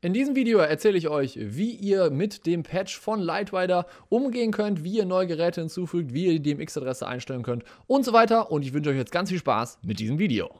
In diesem Video erzähle ich euch, wie ihr mit dem Patch von Lightwider umgehen könnt, wie ihr neue Geräte hinzufügt, wie ihr die DMX-Adresse einstellen könnt und so weiter. Und ich wünsche euch jetzt ganz viel Spaß mit diesem Video.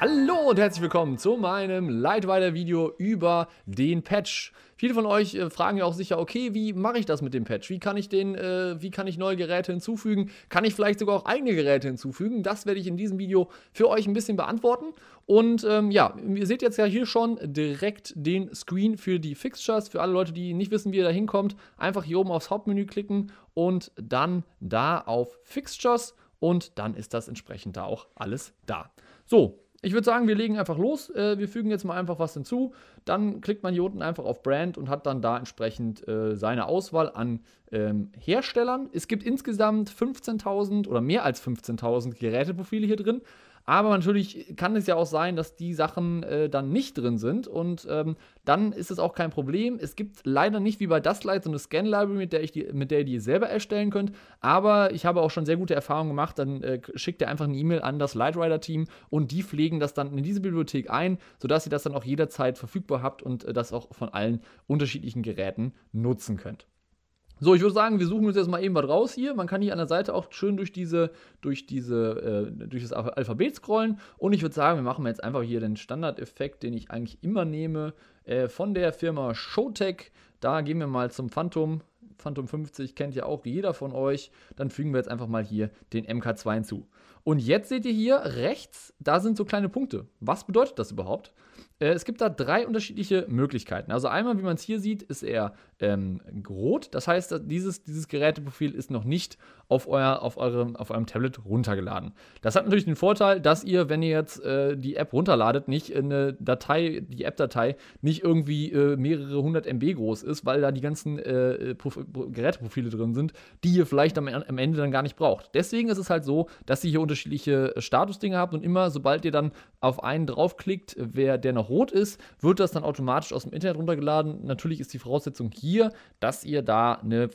Hallo und herzlich willkommen zu meinem Lightwider-Video über den Patch. Viele von euch äh, fragen ja auch sicher, okay, wie mache ich das mit dem Patch? Wie kann ich den, äh, wie kann ich neue Geräte hinzufügen? Kann ich vielleicht sogar auch eigene Geräte hinzufügen? Das werde ich in diesem Video für euch ein bisschen beantworten. Und ähm, ja, ihr seht jetzt ja hier schon direkt den Screen für die Fixtures. Für alle Leute, die nicht wissen, wie ihr da hinkommt, einfach hier oben aufs Hauptmenü klicken und dann da auf Fixtures und dann ist das entsprechend da auch alles da. So, ich würde sagen, wir legen einfach los. Äh, wir fügen jetzt mal einfach was hinzu. Dann klickt man hier unten einfach auf Brand und hat dann da entsprechend äh, seine Auswahl an ähm, Herstellern. Es gibt insgesamt 15.000 oder mehr als 15.000 Geräteprofile hier drin. Aber natürlich kann es ja auch sein, dass die Sachen äh, dann nicht drin sind und ähm, dann ist es auch kein Problem. Es gibt leider nicht wie bei Dustlight so eine Scan-Library, mit der, ich die, mit der ihr die selber erstellen könnt, aber ich habe auch schon sehr gute Erfahrungen gemacht. Dann äh, schickt ihr einfach eine E-Mail an das Lightrider-Team und die pflegen das dann in diese Bibliothek ein, sodass ihr das dann auch jederzeit verfügbar habt und äh, das auch von allen unterschiedlichen Geräten nutzen könnt. So, ich würde sagen, wir suchen uns jetzt mal eben was raus hier. Man kann hier an der Seite auch schön durch diese, durch diese, äh, durch das Alphabet scrollen. Und ich würde sagen, wir machen jetzt einfach hier den Standardeffekt, den ich eigentlich immer nehme, äh, von der Firma Showtech. Da gehen wir mal zum Phantom. Phantom 50 kennt ja auch jeder von euch. Dann fügen wir jetzt einfach mal hier den MK2 hinzu. Und jetzt seht ihr hier rechts, da sind so kleine Punkte. Was bedeutet das überhaupt? Äh, es gibt da drei unterschiedliche Möglichkeiten. Also einmal, wie man es hier sieht, ist er ähm, rot. Das heißt, dieses, dieses Geräteprofil ist noch nicht auf, euer, auf, eurem, auf eurem Tablet runtergeladen. Das hat natürlich den Vorteil, dass ihr, wenn ihr jetzt äh, die App runterladet, nicht eine Datei, die App-Datei, nicht irgendwie äh, mehrere hundert MB groß ist, weil da die ganzen äh, äh Geräteprofile drin sind, die ihr vielleicht am, am Ende dann gar nicht braucht. Deswegen ist es halt so, dass ihr hier unterschiedliche äh, Statusdinge habt und immer, sobald ihr dann auf einen draufklickt, wer der noch rot ist, wird das dann automatisch aus dem Internet runtergeladen. Natürlich ist die Voraussetzung hier, dass ihr da eine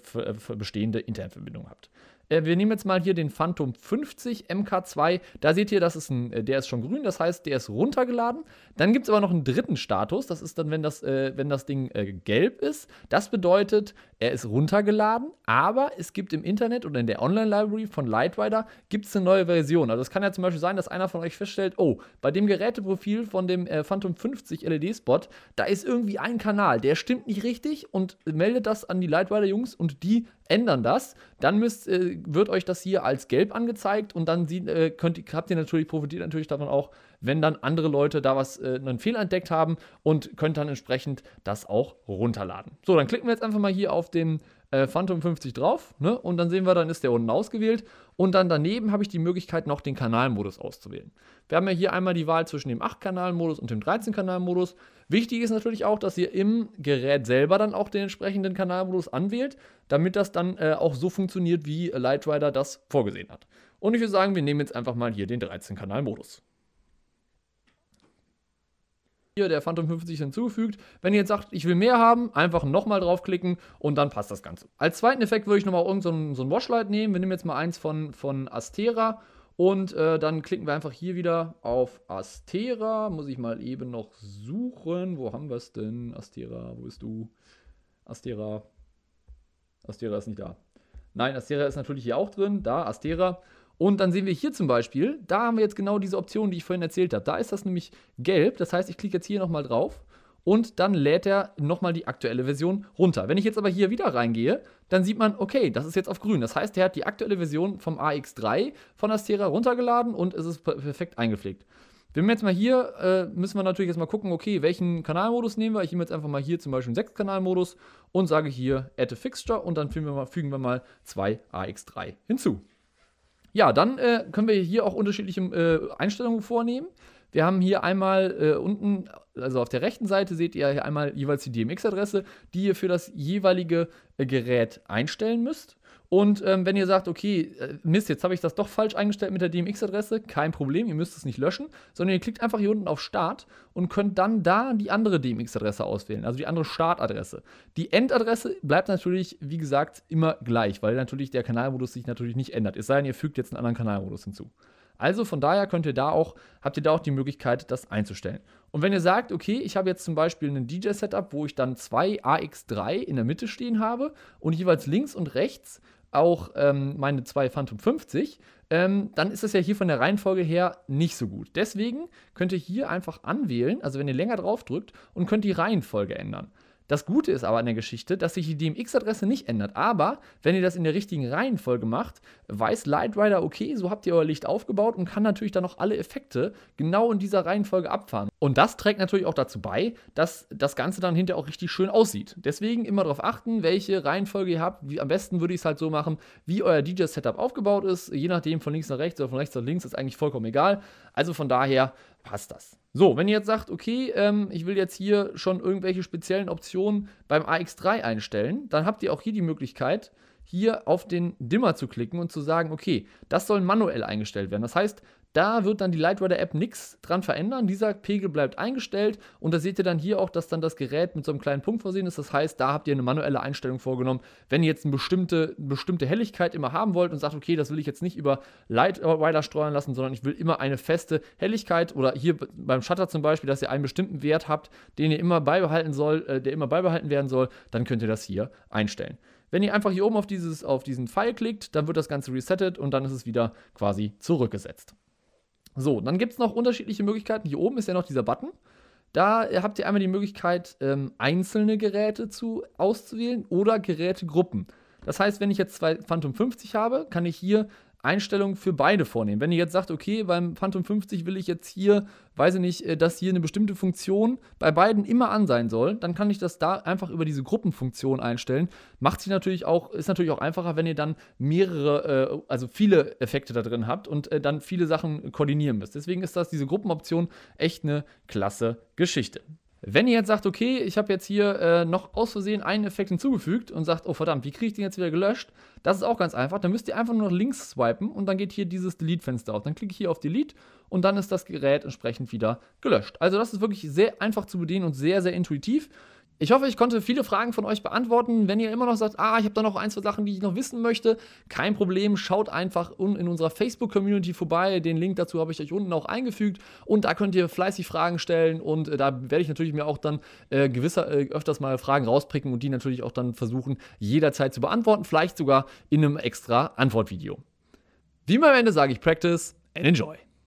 bestehende Internetverbindung habt. Äh, wir nehmen jetzt mal hier den Phantom 50 MK2. Da seht ihr, das ist ein, äh, der ist schon grün, das heißt, der ist runtergeladen. Dann gibt es aber noch einen dritten Status. Das ist dann, wenn das, äh, wenn das Ding äh, gelb ist. Das bedeutet, er ist runtergeladen, aber es gibt im Internet oder in der Online-Library von Lightrider gibt es eine neue Version. Also es kann ja zum Beispiel sein, dass einer von euch feststellt, oh, bei dem Geräteprofil von dem äh, Phantom 50 LED-Spot, da ist irgendwie ein Kanal, der stimmt nicht richtig und meldet das an die Lightrider-Jungs und die ändern das, dann müsst, äh, wird euch das hier als gelb angezeigt und dann sieht, äh, könnt, habt ihr natürlich, profitiert natürlich davon auch, wenn dann andere Leute da was, äh, einen Fehler entdeckt haben und könnt dann entsprechend das auch runterladen. So, dann klicken wir jetzt einfach mal hier auf den äh, Phantom 50 drauf, ne? Und dann sehen wir, dann ist der unten ausgewählt. Und dann daneben habe ich die Möglichkeit, noch den Kanalmodus auszuwählen. Wir haben ja hier einmal die Wahl zwischen dem 8-Kanal-Modus und dem 13-Kanal-Modus. Wichtig ist natürlich auch, dass ihr im Gerät selber dann auch den entsprechenden Kanalmodus anwählt, damit das dann äh, auch so funktioniert, wie Lightrider das vorgesehen hat. Und ich würde sagen, wir nehmen jetzt einfach mal hier den 13-Kanal-Modus hier der Phantom 50 hinzugefügt. Wenn ihr jetzt sagt, ich will mehr haben, einfach nochmal draufklicken und dann passt das Ganze. Als zweiten Effekt würde ich nochmal irgendein so ein Washlight nehmen. Wir nehmen jetzt mal eins von, von Astera und äh, dann klicken wir einfach hier wieder auf Astera. Muss ich mal eben noch suchen. Wo haben wir es denn? Astera, wo bist du? Astera. Astera ist nicht da. Nein, Astera ist natürlich hier auch drin. Da, Astera. Und dann sehen wir hier zum Beispiel, da haben wir jetzt genau diese Option, die ich vorhin erzählt habe. Da ist das nämlich gelb. Das heißt, ich klicke jetzt hier nochmal drauf und dann lädt er nochmal die aktuelle Version runter. Wenn ich jetzt aber hier wieder reingehe, dann sieht man, okay, das ist jetzt auf grün. Das heißt, er hat die aktuelle Version vom AX3 von Astera runtergeladen und es ist perfekt eingepflegt. Wenn wir jetzt mal hier, äh, müssen wir natürlich jetzt mal gucken, okay, welchen Kanalmodus nehmen wir. Ich nehme jetzt einfach mal hier zum Beispiel einen 6-Kanalmodus und sage hier Add a Fixture und dann fügen wir mal, fügen wir mal zwei AX3 hinzu. Ja, dann äh, können wir hier auch unterschiedliche äh, Einstellungen vornehmen. Wir haben hier einmal äh, unten, also auf der rechten Seite seht ihr hier einmal jeweils die DMX-Adresse, die ihr für das jeweilige äh, Gerät einstellen müsst. Und ähm, wenn ihr sagt, okay, äh, Mist, jetzt habe ich das doch falsch eingestellt mit der DMX-Adresse, kein Problem, ihr müsst es nicht löschen, sondern ihr klickt einfach hier unten auf Start und könnt dann da die andere DMX-Adresse auswählen, also die andere Startadresse. Die Endadresse bleibt natürlich, wie gesagt, immer gleich, weil natürlich der Kanalmodus sich natürlich nicht ändert. Es sei denn, ihr fügt jetzt einen anderen Kanalmodus hinzu. Also von daher könnt ihr da auch, habt ihr da auch die Möglichkeit, das einzustellen. Und wenn ihr sagt, okay, ich habe jetzt zum Beispiel einen DJ-Setup, wo ich dann zwei AX3 in der Mitte stehen habe und jeweils links und rechts auch ähm, meine zwei Phantom 50, ähm, dann ist das ja hier von der Reihenfolge her nicht so gut. Deswegen könnt ihr hier einfach anwählen, also wenn ihr länger drauf drückt, und könnt die Reihenfolge ändern. Das Gute ist aber an der Geschichte, dass sich die DMX-Adresse nicht ändert. Aber wenn ihr das in der richtigen Reihenfolge macht, weiß LightRider, okay, so habt ihr euer Licht aufgebaut und kann natürlich dann noch alle Effekte genau in dieser Reihenfolge abfahren. Und das trägt natürlich auch dazu bei, dass das Ganze dann hinterher auch richtig schön aussieht. Deswegen immer darauf achten, welche Reihenfolge ihr habt. Wie, am besten würde ich es halt so machen, wie euer DJ-Setup aufgebaut ist. Je nachdem von links nach rechts oder von rechts nach links ist eigentlich vollkommen egal. Also von daher passt das. So, wenn ihr jetzt sagt, okay, ähm, ich will jetzt hier schon irgendwelche speziellen Optionen beim AX3 einstellen, dann habt ihr auch hier die Möglichkeit, hier auf den Dimmer zu klicken und zu sagen, okay, das soll manuell eingestellt werden. Das heißt, da wird dann die Lightrider App nichts dran verändern. Dieser Pegel bleibt eingestellt und da seht ihr dann hier auch, dass dann das Gerät mit so einem kleinen Punkt versehen ist. Das heißt, da habt ihr eine manuelle Einstellung vorgenommen. Wenn ihr jetzt eine bestimmte, bestimmte Helligkeit immer haben wollt und sagt, okay, das will ich jetzt nicht über Lightrider steuern lassen, sondern ich will immer eine feste Helligkeit oder hier beim Shutter zum Beispiel, dass ihr einen bestimmten Wert habt, den ihr immer beibehalten soll, äh, der immer beibehalten werden soll, dann könnt ihr das hier einstellen. Wenn ihr einfach hier oben auf, dieses, auf diesen Pfeil klickt, dann wird das Ganze resettet und dann ist es wieder quasi zurückgesetzt. So, dann gibt es noch unterschiedliche Möglichkeiten. Hier oben ist ja noch dieser Button. Da äh, habt ihr einmal die Möglichkeit, ähm, einzelne Geräte zu, auszuwählen oder Gerätegruppen. Das heißt, wenn ich jetzt zwei Phantom 50 habe, kann ich hier Einstellungen für beide vornehmen. Wenn ihr jetzt sagt, okay, beim Phantom 50 will ich jetzt hier, weiß ich nicht, äh, dass hier eine bestimmte Funktion bei beiden immer an sein soll, dann kann ich das da einfach über diese Gruppenfunktion einstellen. Macht sich natürlich auch, ist natürlich auch einfacher, wenn ihr dann mehrere, äh, also viele Effekte da drin habt und äh, dann viele Sachen koordinieren müsst. Deswegen ist das diese Gruppenoption echt eine klasse Geschichte. Wenn ihr jetzt sagt, okay, ich habe jetzt hier äh, noch aus Versehen einen Effekt hinzugefügt und sagt, oh verdammt, wie kriege ich den jetzt wieder gelöscht? Das ist auch ganz einfach. Dann müsst ihr einfach nur nach links swipen und dann geht hier dieses Delete-Fenster auf. Dann klicke ich hier auf Delete und dann ist das Gerät entsprechend wieder gelöscht. Also das ist wirklich sehr einfach zu bedienen und sehr, sehr intuitiv. Ich hoffe, ich konnte viele Fragen von euch beantworten. Wenn ihr immer noch sagt, ah, ich habe da noch ein, zwei Sachen, die ich noch wissen möchte, kein Problem, schaut einfach in unserer Facebook-Community vorbei. Den Link dazu habe ich euch unten auch eingefügt und da könnt ihr fleißig Fragen stellen und äh, da werde ich natürlich mir auch dann äh, gewisser, äh, öfters mal Fragen rauspicken und die natürlich auch dann versuchen, jederzeit zu beantworten, vielleicht sogar in einem extra Antwortvideo. Wie immer am Ende sage ich Practice and Enjoy.